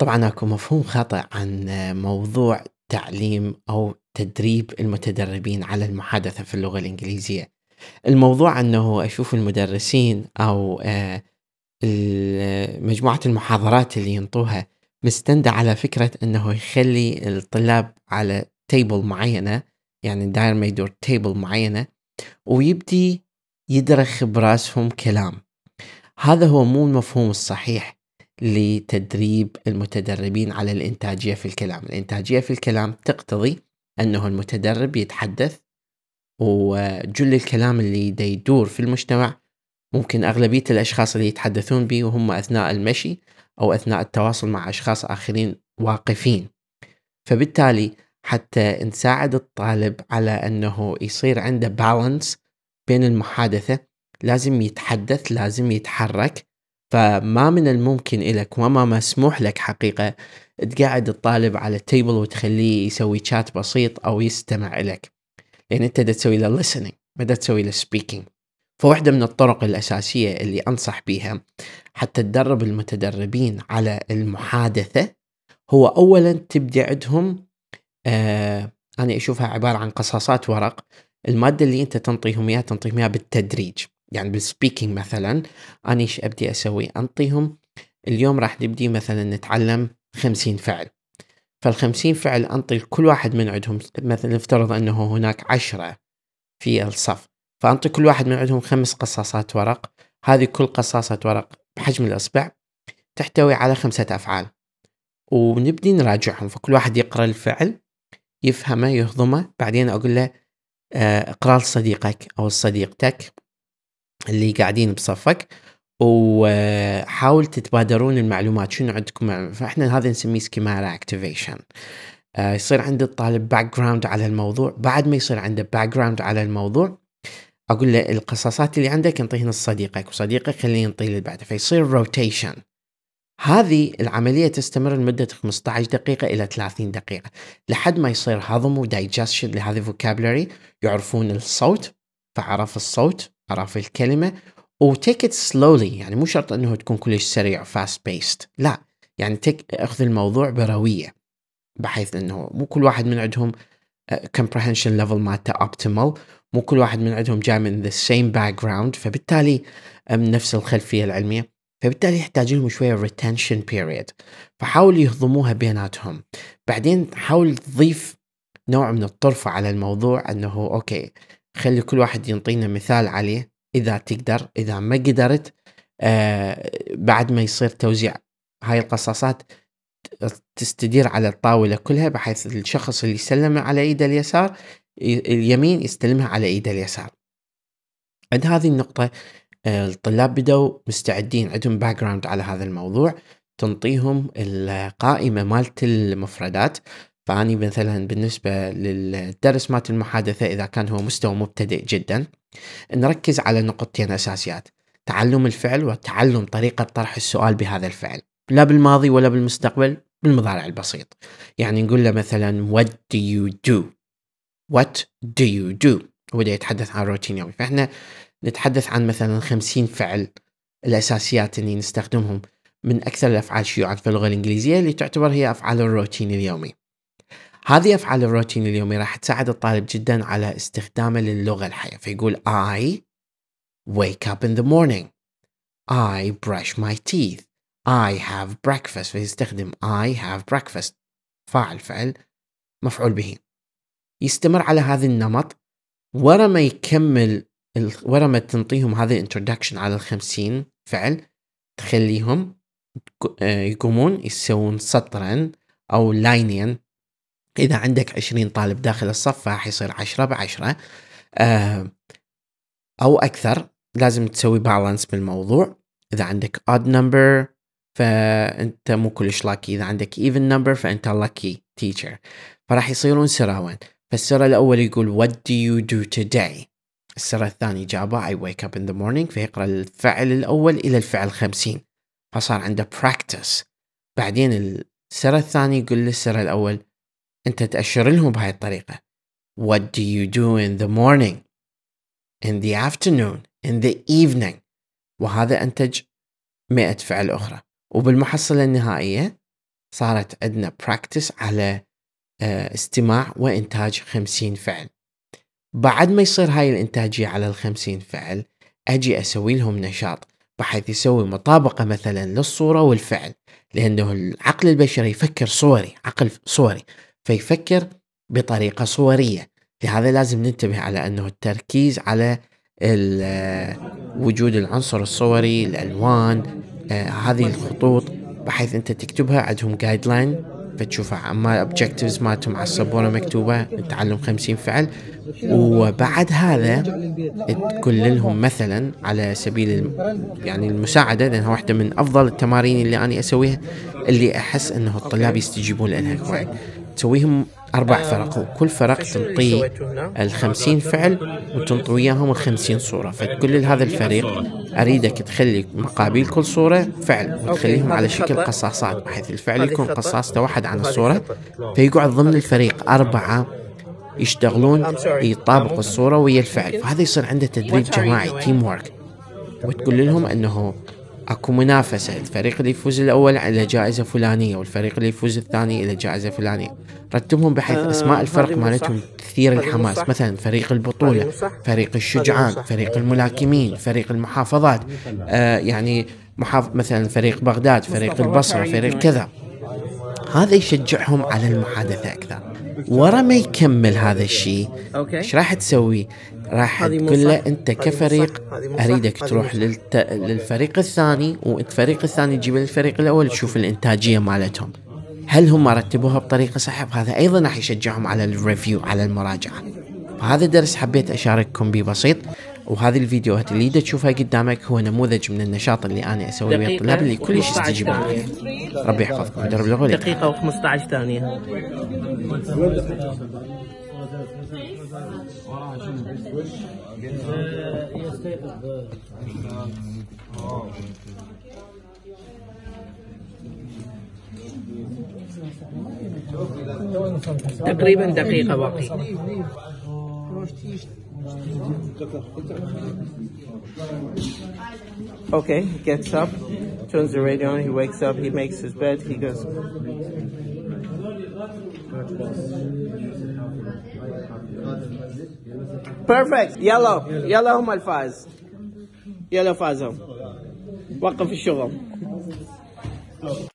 طبعا اكو مفهوم خاطئ عن موضوع تعليم او تدريب المتدربين على المحادثه في اللغه الانجليزيه. الموضوع انه اشوف المدرسين او آه، مجموعه المحاضرات اللي ينطوها مستندة على فكرة أنه يخلي الطلاب على تيبل معينة يعني داير ما يدور تيبل معينة ويبدي يدرخ براسهم كلام هذا هو مو المفهوم الصحيح لتدريب المتدربين على الانتاجيه في الكلام، الانتاجيه في الكلام تقتضي انه المتدرب يتحدث وجل الكلام اللي دا يدور في المجتمع ممكن اغلبيه الاشخاص اللي يتحدثون به وهم اثناء المشي او اثناء التواصل مع اشخاص اخرين واقفين. فبالتالي حتى نساعد الطالب على انه يصير عنده بالانس بين المحادثه لازم يتحدث لازم يتحرك فما من الممكن إلك وما مسموح لك حقيقة تقعد الطالب على التيبل وتخليه يسوي شات بسيط أو يستمع إلك لأن يعني أنت دا تسوي له listening ما دا تسوي له speaking فواحدة من الطرق الأساسية اللي أنصح بها حتى تدرب المتدربين على المحادثة هو أولا تبدي عندهم آه أنا أشوفها عبارة عن قصاصات ورق المادة اللي أنت تنطيهم إياها تنطيهم إياها بالتدريج يعني بالسبيكينج مثلا أنا إيش أبدي أسوي أنطيهم اليوم راح نبدي مثلا نتعلم خمسين فعل فالخمسين فعل أنطي كل واحد من عندهم مثلا نفترض أنه هناك عشرة في الصف فأنطي كل واحد من عندهم خمس قصاصات ورق هذه كل قصاصة ورق بحجم الإصبع تحتوي على خمسة أفعال ونبدي نراجعهم فكل واحد يقرأ الفعل يفهمه يهضمه بعدين أقول له آه، اقرأ لصديقك أو صديقتك اللي قاعدين بصفك وحاول تتبادرون المعلومات شنو عندكم فاحنا هذا نسميه سكيمارا اكتيفيشن آه، يصير عند الطالب باك جراوند على الموضوع بعد ما يصير عنده باك جراوند على الموضوع اقول له القصصات اللي عندك انطيهن لصديقك وصديقك خليه ينطيه اللي بعده فيصير روتيشن هذه العملية تستمر لمدة 15 دقيقة إلى 30 دقيقة لحد ما يصير هضم ودايجستشن لهذه الفوكابلري يعرفون الصوت فعرف الصوت عرف الكلمه وتيك ات سلولي يعني مو شرط انه تكون كلش سريع فاست بيست لا يعني تيك اخذ الموضوع برويه بحيث انه مو كل واحد من عندهم كومبرهنشن آه، ليفل مالته اوبتيمال مو كل واحد من عندهم جاي من ذا سيم باك جراوند فبالتالي من نفس الخلفيه العلميه فبالتالي يحتاج لهم شويه ريتنشن بيريد فحاول يهضموها بيناتهم بعدين حاول تضيف نوع من الطرفه على الموضوع انه اوكي خلي كل واحد ينطينا مثال عليه اذا تقدر اذا ما قدرت آه بعد ما يصير توزيع هاي القصاصات تستدير على الطاوله كلها بحيث الشخص اللي سلمها على ايده اليسار اليمين يستلمها على ايده اليسار عند هذه النقطه آه الطلاب بدوا مستعدين عندهم باك جراوند على هذا الموضوع تنطيهم القائمة مالت المفردات فأني مثلا بالنسبة للدرس مات المحادثة إذا كان هو مستوى مبتدئ جدا نركز على نقطتين أساسيات تعلم الفعل وتعلم طريقة طرح السؤال بهذا الفعل لا بالماضي ولا بالمستقبل بالمضارع البسيط يعني نقول له مثلا what do you do what do you do هو يتحدث عن روتين يومي فإحنا نتحدث عن مثلا خمسين فعل الأساسيات اللي نستخدمهم من أكثر الأفعال شيوعا في اللغة الإنجليزية اللي تعتبر هي أفعال الروتين اليومي هذه افعال الروتين اليومي راح تساعد الطالب جدا على استخدامه للغه الحيه فيقول I wake up in the morning I brush my teeth I have breakfast فيستخدم I have breakfast فاعل فعل مفعول به يستمر على هذا النمط ورا ما يكمل ورا ما تنطيهم هذا الانترودكشن على الخمسين فعل تخليهم آه، يقومون يسوون سطرا او لاينين إذا عندك 20 طالب داخل الصف يصير 10 ب 10 أو أكثر لازم تسوي بالانس بالموضوع إذا عندك odd number فأنت مو كلش لاكي إذا عندك even number فأنت لاكي teacher فراح يصيرون سراوين فالسرة الأول يقول what do you do today السرة الثاني جابه I wake up in the morning فيقرأ الفعل الأول إلى الفعل 50 فصار عنده practice بعدين السرة الثاني يقول للسرة الأول انت تاشر لهم بهاي الطريقه what do you do in the morning in the afternoon in the evening وهذا انتج 100 فعل اخرى وبالمحصله النهائيه صارت عندنا براكتس على آه، استماع وانتاج 50 فعل بعد ما يصير هاي الانتاجيه على ال 50 فعل اجي اسوي لهم نشاط بحيث يسوي مطابقة مثلا للصورة والفعل لأنه العقل البشري يفكر صوري عقل صوري فيفكر بطريقه صوريه لهذا لازم ننتبه على انه التركيز على آه، وجود العنصر الصوري الالوان آه، هذه الخطوط بحيث انت تكتبها عندهم جايد لاين فتشوفها اما اوبجكتيفز مالتهم على السبوره مكتوبه تعلم 50 فعل وبعد هذا تقول لهم مثلا على سبيل يعني المساعده لانها واحده من افضل التمارين اللي انا اسويها اللي احس انه الطلاب يستجيبون لها كويس تسويهم أربع آه، فرق وكل فرق تنطي الخمسين فعل وتنطي وياهم الخمسين صورة فتقول لهذا الفريق أريدك تخلي مقابل كل صورة فعل وتخليهم على شكل قصاصات بحيث الفعل يكون قصاصته واحد عن الصورة فيقعد ضمن الفريق أربعة يشتغلون يطابق الصورة ويا الفعل فهذا يصير عنده تدريب جماعي تيم وورك وتقول لهم أنه اكو منافسه الفريق اللي يفوز الاول على جائزه فلانيه والفريق اللي يفوز الثاني الى جائزه فلانيه رتبهم بحيث آه، اسماء الفرق مالتهم تثير الحماس مثلا فريق البطوله فريق الشجعان فريق الملاكمين فريق المحافظات آه، يعني محاف... مثلا فريق بغداد فريق البصره فريق كذا هذا يشجعهم على المحادثه اكثر ورا ما يكمل هذا الشيء ايش راح تسوي راح تقول له انت كفريق اريدك تروح للت... للفريق الثاني والفريق الثاني تجيب للفريق الاول تشوف الانتاجيه مالتهم هل هم رتبوها بطريقه صح هذا ايضا راح يشجعهم على الريفيو على المراجعه فهذا درس حبيت اشارككم به بسيط وهذه الفيديوهات اللي تشوفها قدامك هو نموذج من النشاط اللي انا اسويه ويا الطلاب اللي كلش يستجيبون عليه ربي يحفظكم درب دقيقه و15 ثانيه تقريبا دقيقة باقي Okay, he gets up, turns the radio on, he wakes up, he makes his bed, he goes. Perfect. يلا يلا هم الفائز. يلا فازهم. وقف الشغل.